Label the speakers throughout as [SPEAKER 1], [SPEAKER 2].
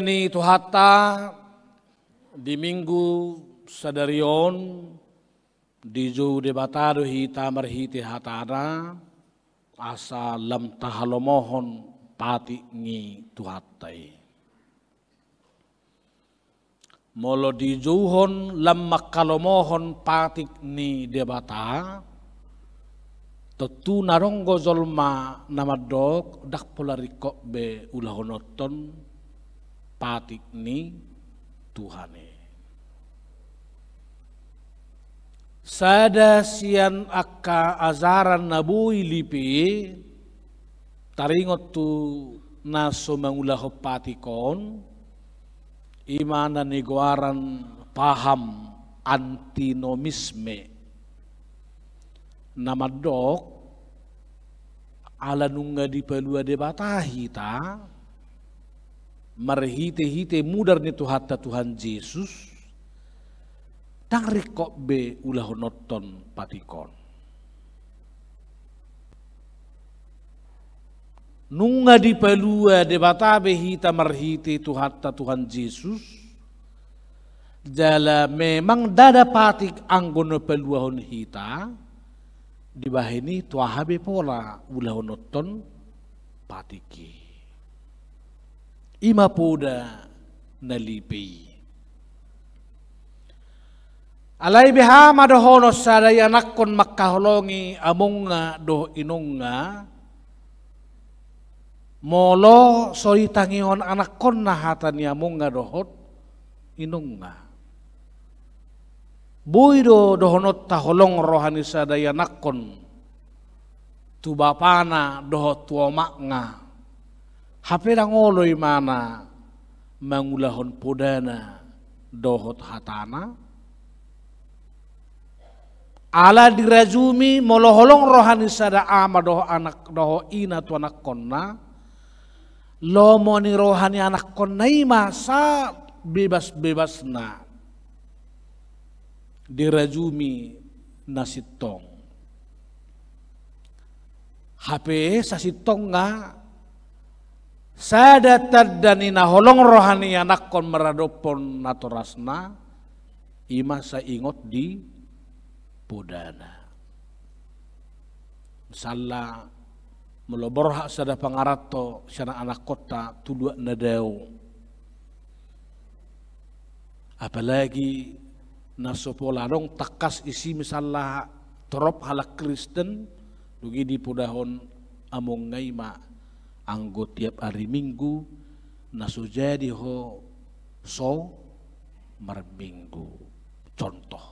[SPEAKER 1] Beni tuhata di minggu sadarion di jo Debataru Hita Merhiti hatara asa lam tahalomohon pati ngi tuhatai. Molo di juhon lam makalomohon pati ni debata tetu naronggo zolma namadok dak polarikok be ulahonoton Patik patikni Tuhane. Sada sian akka azaran nabui lipi taringot tu naso mangulah patikon imana negoaran paham antinomisme namadok ala nungga di pelua debatahi ta marhite-hite mudar ni tu hatta Tuhan Yesus tangrik rekok be ulah noton patikon. Nunga di pelua de batabe hita marhite tu hatta Tuhan Yesus jala memang dada patik anggono hon hita di bahini tuahabe pola ulah noton patiki imapuda nalipay. Alay biha madohono sa anak kon makahulongi among do inunga, molo soy tangihon anak kon nahatan niya amunga nga dohot inunga. Buido dohonot taholong rohani sa anak kon tubapana dohot tuoma nga Hape Haperang ngoloi mana mangulahon podana dohot hatana. Ala dirajumi moloholong rohani sada ama doho anak doho ina tu anak konna. Lomoni rohani anak konna ima sa bebas-bebas na. Dirajumi nasitong. HP sasitong nga Sadatad danina holong rohani anak kon meradopon naturasna ima sa ingot di pudana. Misalnya melobor hak sada pangarato sana anak kota tuduak nadau. Apalagi dong takas isi misalnya terop halak Kristen dugi di pudahon among ngaima anggo tiap hari minggu jadi ho so minggu contoh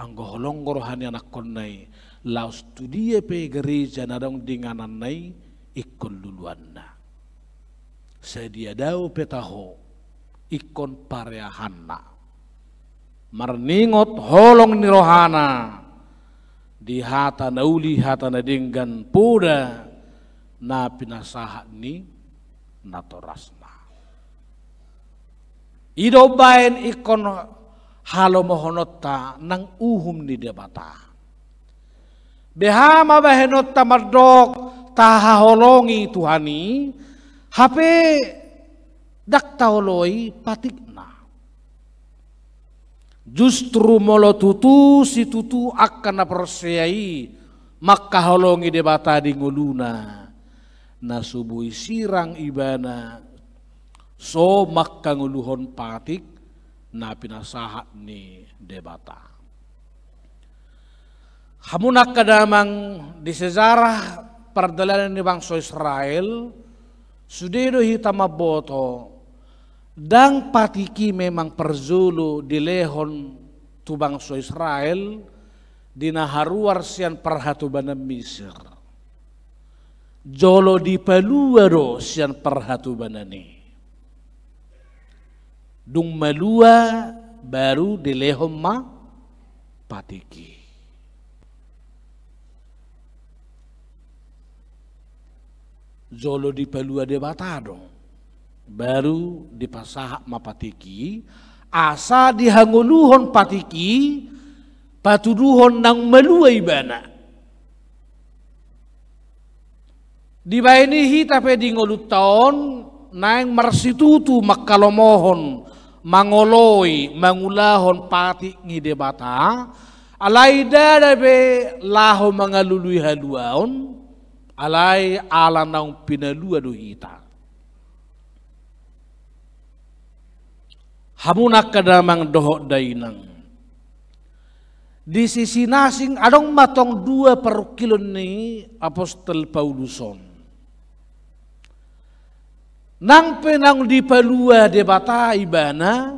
[SPEAKER 1] anggo holong rohani anak konai lau studie pe gereja nadong dinganan anai ikon luluanna sedia dau petaho ikon pareahanna marningot holong nirohana di hata nauli hata nadinggan pura na pinasaha ni natoras na. Ido ikon halo mohonota nang uhum ni debata. Behama bahenota merdok taha holongi Tuhani, hape dak patikna. Justru molo tutu si tutu akan persiai maka debata di nguluna nasubui sirang ibana so makanguluhon patik na pinasahat ni debata. Hamunak kadamang di sejarah perjalanan ni bangsa Israel sudido hitam boto dang patiki memang perzulu di lehon tu bangsa Israel dinaharuar sian perhatu bana Mesir jolo di paluaro sian perhatu banani. Dung malua baru dilehom ma patiki. Jolo di palua de batado. Baru di Pasahak ma patiki. Asa dihanguluhon patiki. Patuduhon nang malua ibana Di baini hita pedi ngolu taon naeng marsitutu mohon mangoloi mangulahon pati ngide bata alai dadabe laho mangalului haluaon alai ala naung pinalua do hita hamuna kadamang doho dainang di sisi nasing adong matong dua per ni apostel Pauluson nang penang di palua de bata ibana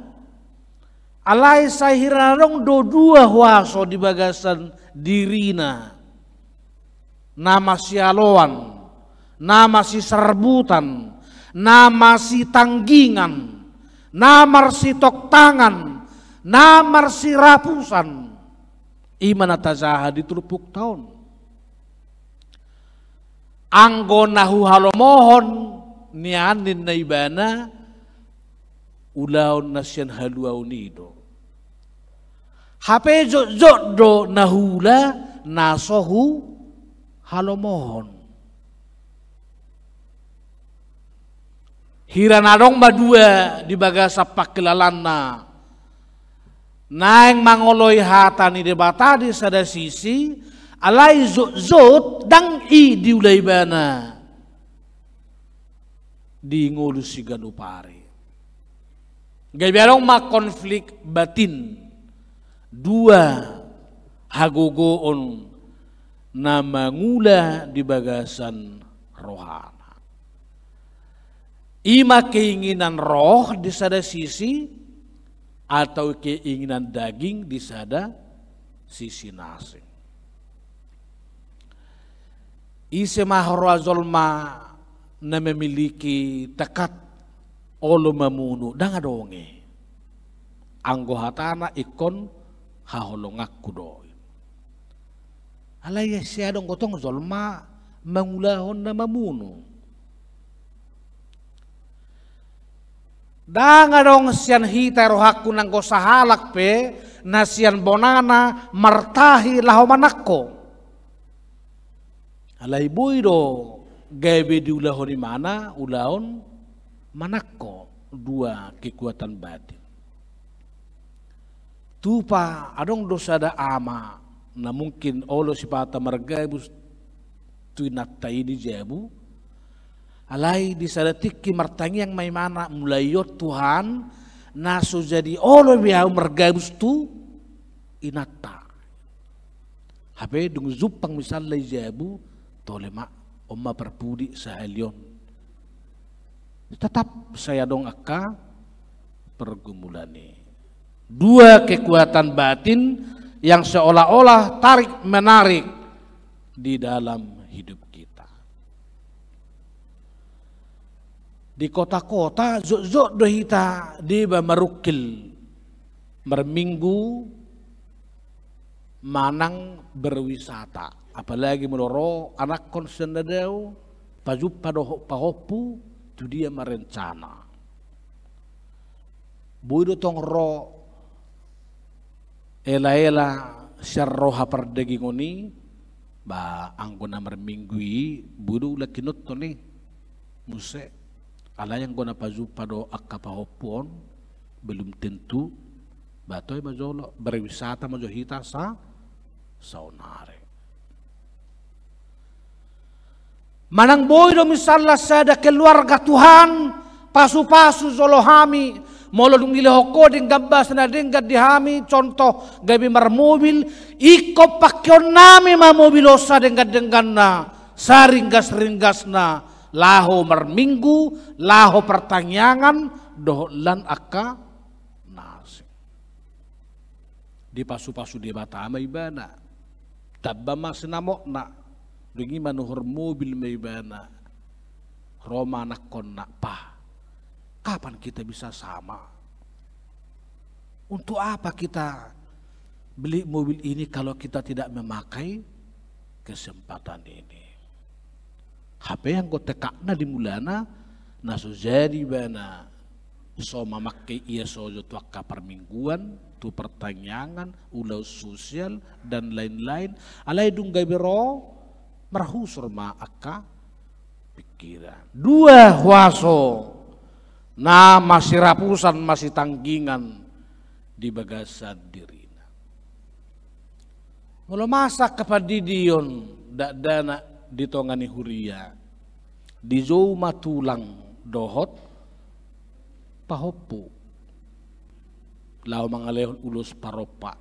[SPEAKER 1] alai sahirarong do dua huaso di bagasan dirina nama si aloan nama si serbutan nama si tanggingan nama si tok tangan nama si rapusan iman atazaha ditelupuk tahun anggo nahu halomohon ni'anin naibana ulaun nasyan haluaunido. Hape jok do nahula nasohu halomohon. Hiranarong badua di bagasa pakelalana. Naeng mangoloi hatani debatadi sada sisi alai zot zot dang i diulaibana di ngolusi ganupari. Gaberong mak konflik batin dua hagogoon nama ngula di bagasan rohana. Ima keinginan roh di sada sisi atau keinginan daging di sada sisi nasi. Ise mahrazol ma na memiliki tekad olo mamunu danga donge anggo hatana ikon haholongakku doi alaya sia dong gotong zolma mangulahon na mamunu danga dong sian hita rohaku nanggo sahalak pe nasian bonana martahi lahomanakko alai buido di ulah hori mana ulahon manako dua kekuatan batin. Tupa adong dosa ada ama na mungkin olo sipata margaibus tuinatta ini jebu alai di sadatiki martangi yang may mana mulai Tuhan naso jadi olo biau margaibus tu inatta. Habe dung zupang misalnya jebu tolema Oma perpudi sehelion Tetap saya dong akka pergumulani. Dua kekuatan batin yang seolah-olah tarik menarik di dalam hidup kita. Di kota-kota zok-zok dohita di merukil merminggu manang berwisata. Apalagi meloro anak konsen dadau, pada pahopu, tu dia merencana. Buido tong ro ela-ela syarroha pardegi ngoni, ba anggona merminggui, buido lakinut toni, muse, ala yang gona akka padoh on belum tentu Batoi majolo berwisata majo johita sa saunare. Manang boy do misalnya sada keluarga Tuhan pasu-pasu zolohami molo dung hoko ding gambas na ding dihami contoh gabi mar mobil iko pakion nami ma mobilosa ding gadenggan na saringgas ringgas na laho mar minggu laho doh dohlan aka nasi di pasu-pasu di mata maibana tabba masna mokna dungi manuhur mobil maibana roma nak pa kapan kita bisa sama untuk apa kita beli mobil ini kalau kita tidak memakai kesempatan ini HP yang kau tekakna di mulana nasu jadi bana so memakai ia sojo tuakka permingguan itu pertanyaan, ulau sosial dan lain-lain. Alai dunggai biro merhusur aka pikiran. Dua huaso. Nah masih rapusan, masih tanggingan di bagasan diri. Mula masak kepada dion dak dana ditongani huria. Di zoma tulang dohot pahopuk lao mangalehon ulos paropa.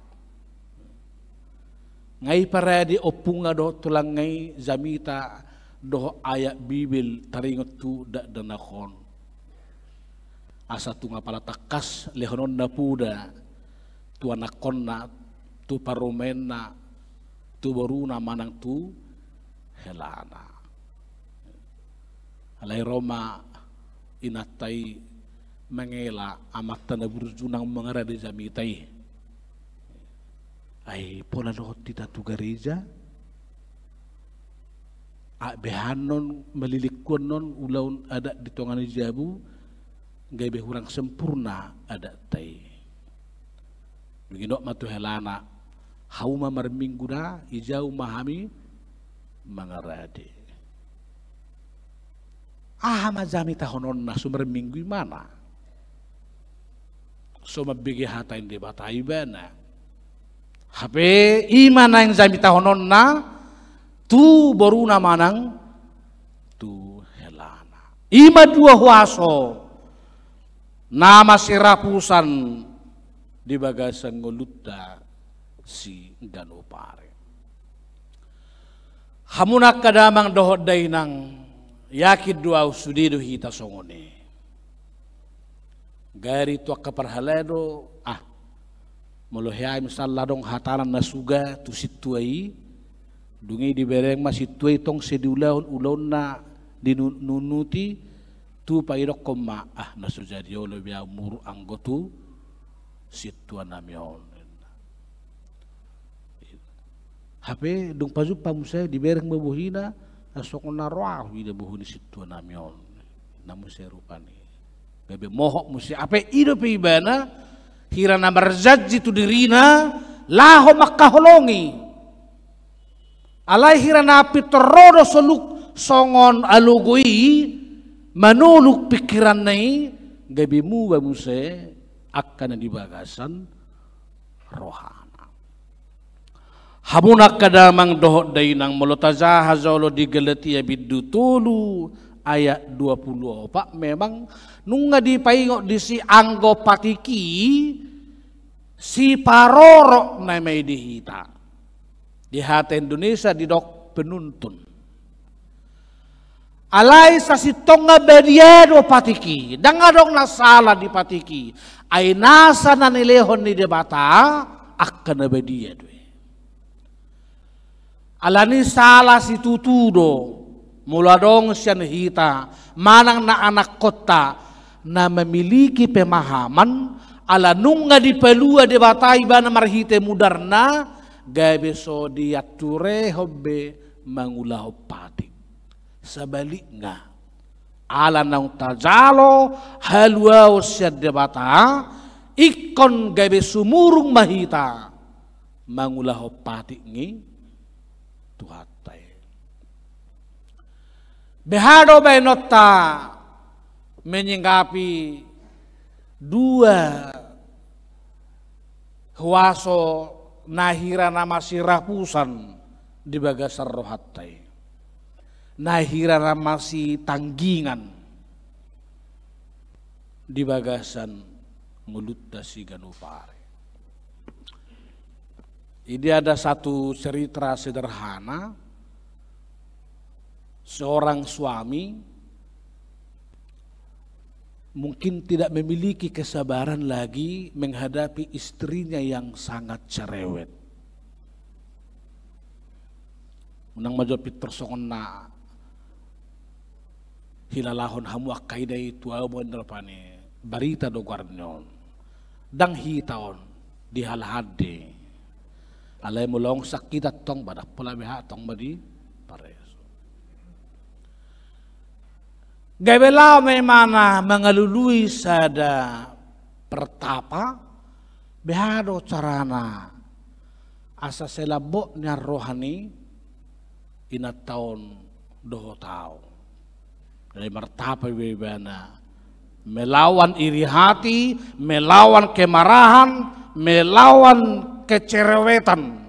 [SPEAKER 1] Ngai di opunga do tulang ngai zamita do ayat bibil taringot tu dak danakon. Asa nga pala takas lehonon tu anakon konna tu na tu boruna manang tu helana. Alay Roma inatai mengela amat tanda berjunang mengara di jamitai ai pola lo tidak tu gereja non melilik konon ulaun ada di tongan jabu be kurang sempurna ada tai begino matu helana hauma mar minggu da ijau mahami mangarade ahama jami tahonon nasumber minggu mana so bigi hata inde bata ibana hape imana yang zamita hononna tu boruna manang tu helana ima dua huaso nama sirapusan di bagasan ngolutta si danu pare hamunak kadamang dohot dainang yakid dua usudidu hita songone gari toka parhaledo ah molohiai misalnya dong hatalan nasuga tu situai dungi di bereng masih tuai tong sediulaun ulona nunuti tu pairok koma ah nasujadi olo biya muru anggotu situan namion HP dung pamu pamusai di bereng bobohina nasokona roah wida buhuni situan namion namun serupani Bebe mohok musti ape ido ibana, hirana marzajji tu dirina laho makaholongi. Alai hirana api terodo soluk songon alugui manuluk pikiran nai gabe mu muse akan dibagasan rohana. Hamunak kadamang dohok dayang molotazah hazolo digeleti abidu ya tulu ayat 20 pak memang nunga dipaingok di si anggo patiki si paroro namai dihita di hati Indonesia di dok penuntun alai sasi tonga bedia do patiki danga dong nasala di patiki ainasa nanilehon ni debata akan bedia do alani salah si tutu do Muladong sian hita, manang na anak kota na memiliki pemahaman ala nunga di pelua de batai bana marhite mudarna gabe so diature hobbe mangulah pati. Sebaliknya, ala nang tajalo halwa siyan de bata, ikon gabe sumurung mahita mangulah patik ngi tuhatai. Behado Bainota menyinggapi dua huaso nahira nama pusan di bagasar rohatai. Nahira nama si tanggingan di bagasan mulut dasi ganupare. Ini ada satu cerita sederhana seorang suami mungkin tidak memiliki kesabaran lagi menghadapi istrinya yang sangat cerewet. Menang majo Peter songna hilalahon hamu akaidai tua bondelpane barita do guarnion dang hitaon di halhade alai mulong sakita tong badak pola beha tong badi pare Gabela memana mengelului sada pertapa behado carana asa selaboknya rohani ina tahun doho tau. Dari mertapa bebana melawan iri hati, melawan kemarahan, melawan kecerewetan.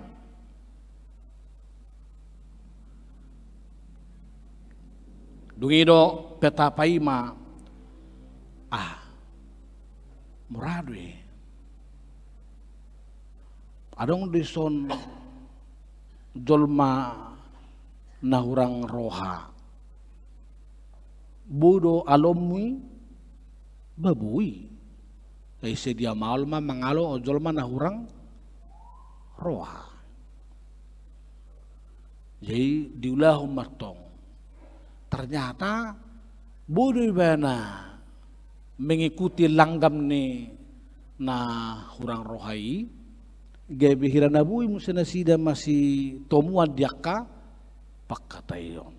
[SPEAKER 1] Dungido peta paima ah muradwe ya. adong dison jolma na roha budo alomui babui ai dia malma mangalo jolma na roha jadi diulah martong ternyata Budi bana mengikuti langgam ni na hurang rohai gabe hiranabui musana sida masih tomuan diaka pakataion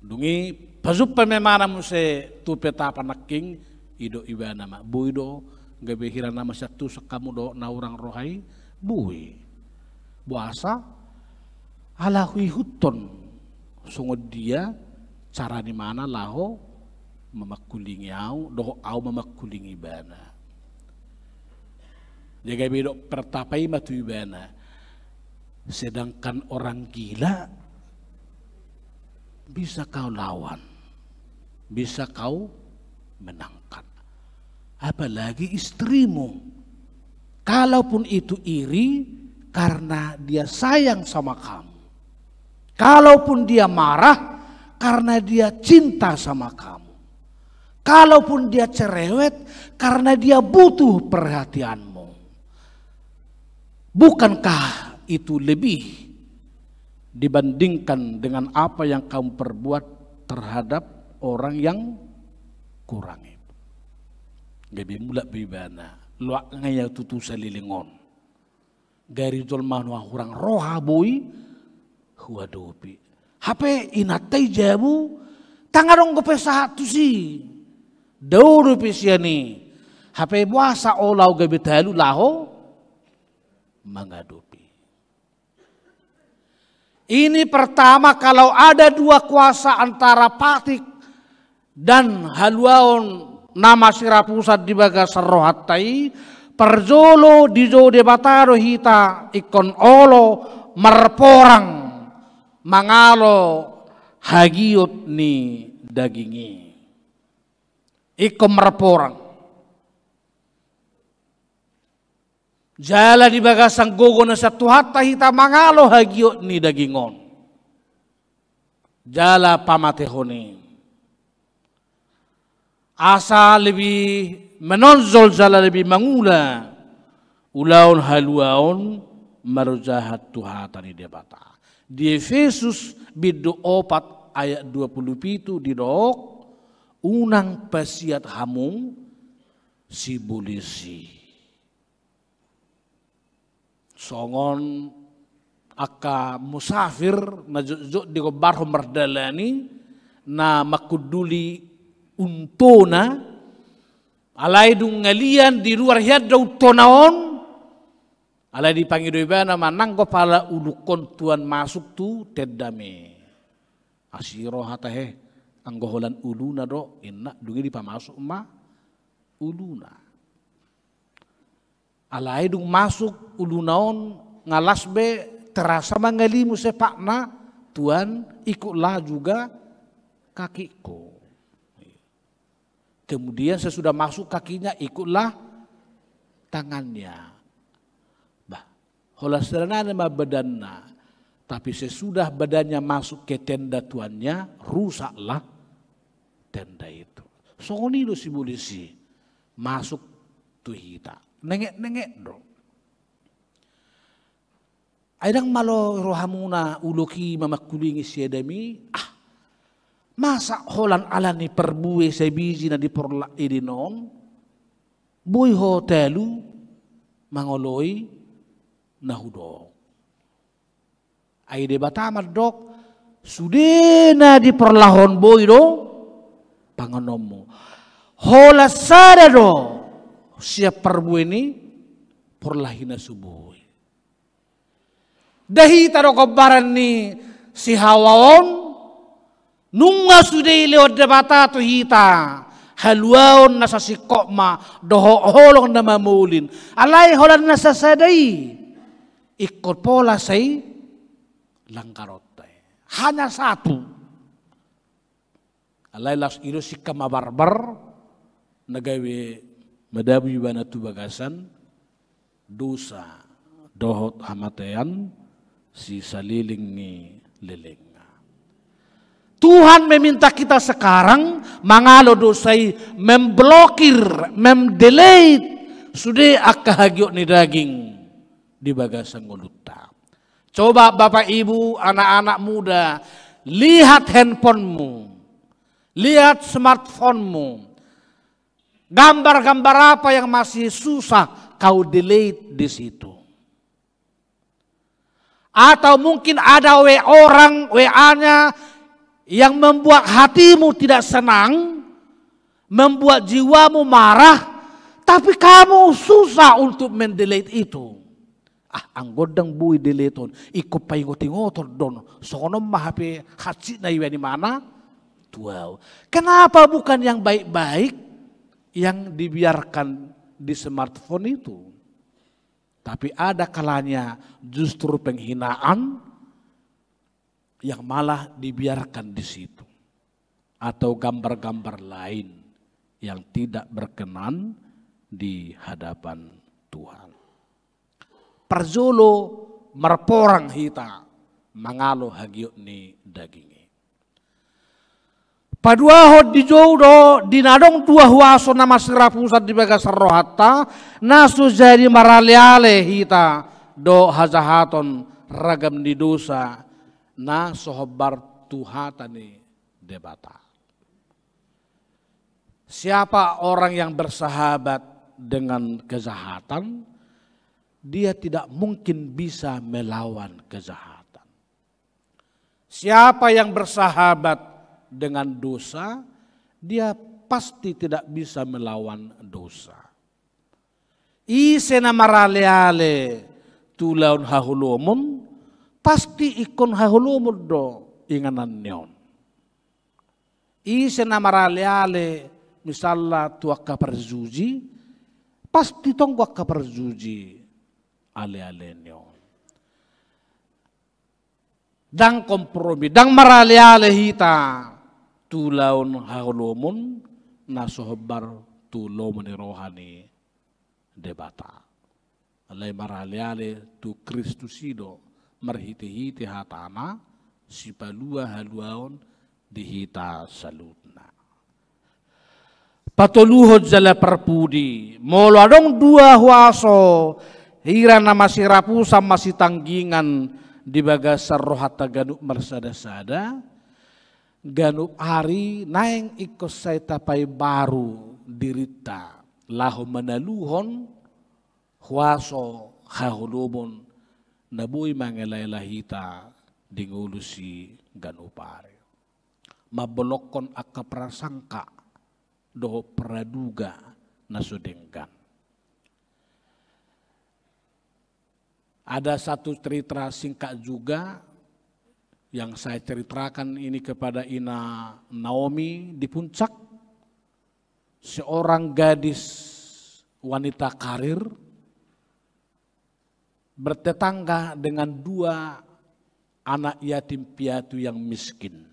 [SPEAKER 1] dungi pasup pememana muse tu peta panaking ido ibana ma buido gabe nama satu sekamu do na hurang rohai bui buasa alahui huton sungod dia Cara sarani mana laho memakulingi au doho au memakulingi bana jaga bedok pertapai matu bana sedangkan orang gila bisa kau lawan bisa kau menangkan apalagi istrimu kalaupun itu iri karena dia sayang sama kamu kalaupun dia marah karena dia cinta sama kamu. Kalaupun dia cerewet karena dia butuh perhatianmu. Bukankah itu lebih dibandingkan dengan apa yang kamu perbuat terhadap orang yang kurang itu. Gabi mula bibana luak ngaya tutu salilingon. Gari tol manwa kurang roha boy huadopi HP inatai jabu tangarong gope tu si dauru pisiani HP buasa olau gabe talu laho mangadupi ini pertama kalau ada dua kuasa antara patik dan haluaon nama sirapusat di bagas rohatai perjolo di debataro hita ikon olo merporang mangalo hagiot ni dagingi. Ikom merporang. Jala di bagasang gogo na sa tuhata hita mangalo hagiot ni dagingon. Jala pamatehoni. Asa lebih menonzol jala lebih mangula. ulaun haluaun marujahat tuhata ni di Efesus bidu opat ayat 20 pitu didok unang pasiat hamung si bulisi. Songon aka musafir najuk-juk di kobar merdalani na makuduli untona alai dung ngalian di luar hiat tonaon Ala dipanggil doiba nama nang kepala ulukon tuan masuk tu tedame. Asiro hata he anggoholan uluna do enak dungi di pamasuk ma uluna. Ala dung masuk ulunaon ngalas be terasa mangalimu sepakna tuan ikutlah juga kakiku. Kemudian sesudah masuk kakinya ikutlah tangannya Holasrana nama badanna. Tapi sesudah badannya masuk ke tenda tuannya, rusaklah tenda itu. Soni lu si polisi masuk tuh kita. Nengek-nengek bro. Aidang malo rohamuna uloki mamakulingi edemi, Ah, masa holan ala ni perbue sebiji na diperlak edinom, Bui hotelu mangoloi nahudo. de batamat dok sudena di perlahon do panganomu. Hola sada do siap perbu ini perlahina subuh. Dahi taro kobaran ni si hawaon nunga sudai lewat debata tu hita halwaon nasa si kokma doho holong nama maulin alai holan nasa sadai ikut pola sei langkarote. Hanya satu. Alailas ilu sikama barbar negawi medawi yubana tu bagasan dosa dohot hamatean si saliling ni liling. Tuhan meminta kita sekarang mangalo dosai memblokir, memdelay sudah akahagyo ni daging di Bagasengulutta. Coba Bapak Ibu, anak-anak muda, lihat handphonemu, lihat smartphonemu. Gambar-gambar apa yang masih susah kau delete di situ. Atau mungkin ada WA orang, WA-nya yang membuat hatimu tidak senang, membuat jiwamu marah, tapi kamu susah untuk mendelete itu ah anggodang bui deleton pai ngoti ngotor don sono mahape hatsi na iwe di mana tuau kenapa bukan yang baik-baik yang dibiarkan di smartphone itu tapi ada kalanya justru penghinaan yang malah dibiarkan di situ atau gambar-gambar lain yang tidak berkenan di hadapan Tuhan perjulu merporang hita mangalo hagiuk ni dagingi. Padua ho di jodo dinadong dua huaso nama serap pusat di bagas rohata nasu jadi maraliale hita do hazahaton ragam di dosa na sohobar tuhatani debata. Siapa orang yang bersahabat dengan kejahatan? dia tidak mungkin bisa melawan kejahatan. Siapa yang bersahabat dengan dosa, dia pasti tidak bisa melawan dosa. Isena maraleale tulaun hahulumun, pasti ikon hahulumun do inganan neon. Isena maraleale misalnya tua kaperzuji, pasti tong gua kaperzuji ale-alenyo. Dang kompromi, dang marale-ale hita tulaun halumun nasohbar tulomun rohani debata. Alai marale-ale tu Kristusido marhiti-hiti hatana sipalua haluaun dihita salutna. Patoluhod jala perpudi, molo adong dua huaso Hirana masih sama si tanggingan di bagasar rohata ganuk mersada-sada. Ganuk hari naeng ikos saya tapai baru dirita. Lahu menaluhon huaso hahulubun. Nabui mangelailah dingulusi ganupare. Mabolokon akaprasangka doho praduga nasudenggan. Ada satu cerita singkat juga yang saya ceritakan ini kepada Ina Naomi di puncak. Seorang gadis wanita karir bertetangga dengan dua anak yatim piatu yang miskin.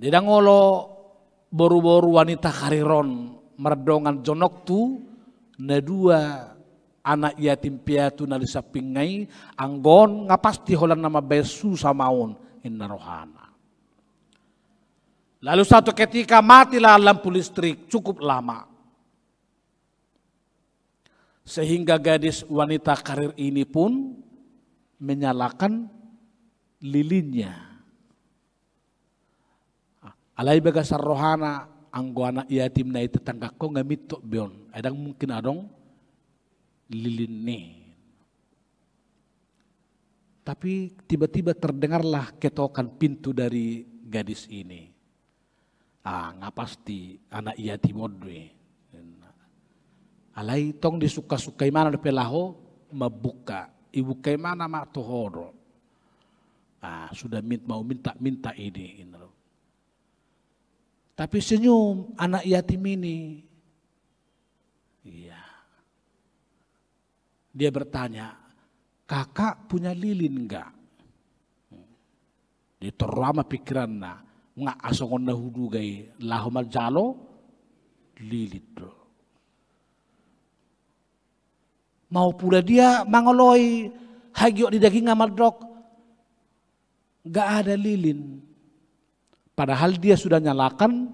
[SPEAKER 1] Didangolo boru-boru wanita kariron merdongan jonok tu na dua anak yatim piatu na lisa pingai anggon ngapas di holan nama besu samaon inna rohana. Lalu satu ketika matilah lampu listrik cukup lama. Sehingga gadis wanita karir ini pun menyalakan lilinnya. Alai bagasar rohana anggo anak yatim na tetangga kau ngamitok bion adang mungkin adong lilini. Tapi tiba-tiba terdengarlah ketokan pintu dari gadis ini. Ah, nggak pasti anak ia timodwe. Alai tong disuka-sukai mana di pelaho membuka Ibu kai mana mak tohoro. Ah, sudah mint mau minta-minta ini. Tapi senyum anak yatim ini Dia bertanya, kakak punya lilin enggak? Dia terlama pikiran pikirannya, nah, nggak asongon hudu gay, lahomal jalo, lilin Mau pula dia mangoloi, hagiok di daging dok, nggak ada lilin. Padahal dia sudah nyalakan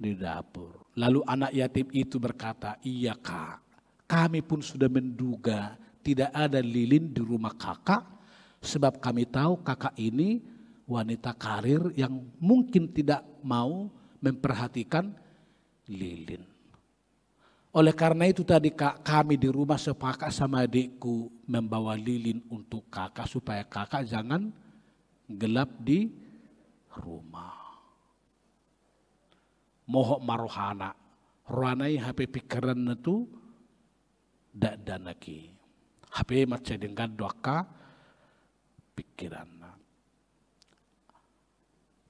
[SPEAKER 1] di dapur. Lalu anak yatim itu berkata, iya kak, kami pun sudah menduga tidak ada lilin di rumah kakak sebab kami tahu kakak ini wanita karir yang mungkin tidak mau memperhatikan lilin. Oleh karena itu tadi kak, kami di rumah sepakat sama adikku membawa lilin untuk kakak supaya kakak jangan gelap di rumah. Mohok marohana, ruanai HP pikiran itu Dak danaki. Habe macam dengan doaka pikiran.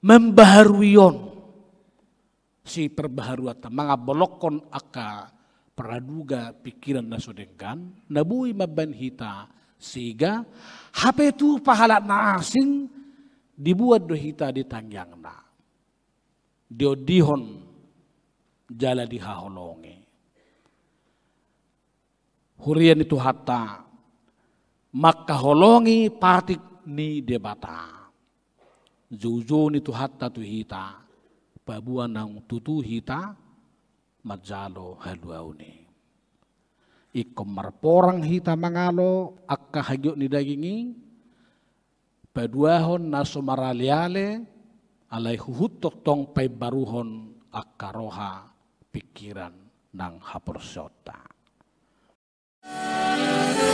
[SPEAKER 1] Membaharuion si perbaharuan tamang abolokon aka peraduga pikiran nasodengkan nabui maban hita sehingga HP itu pahala na asing dibuat dohita di tangyang na diodihon jala dihaholonge hurian itu hatta maka holongi patik ni debata ni tu hatta tu hita babua nang tutu hita majalo haluaune ikom marporang hita mangalo akka hagiok ni dagingi naso maraliale alai huhutok tong pai baruhon akka roha pikiran nang hapor Música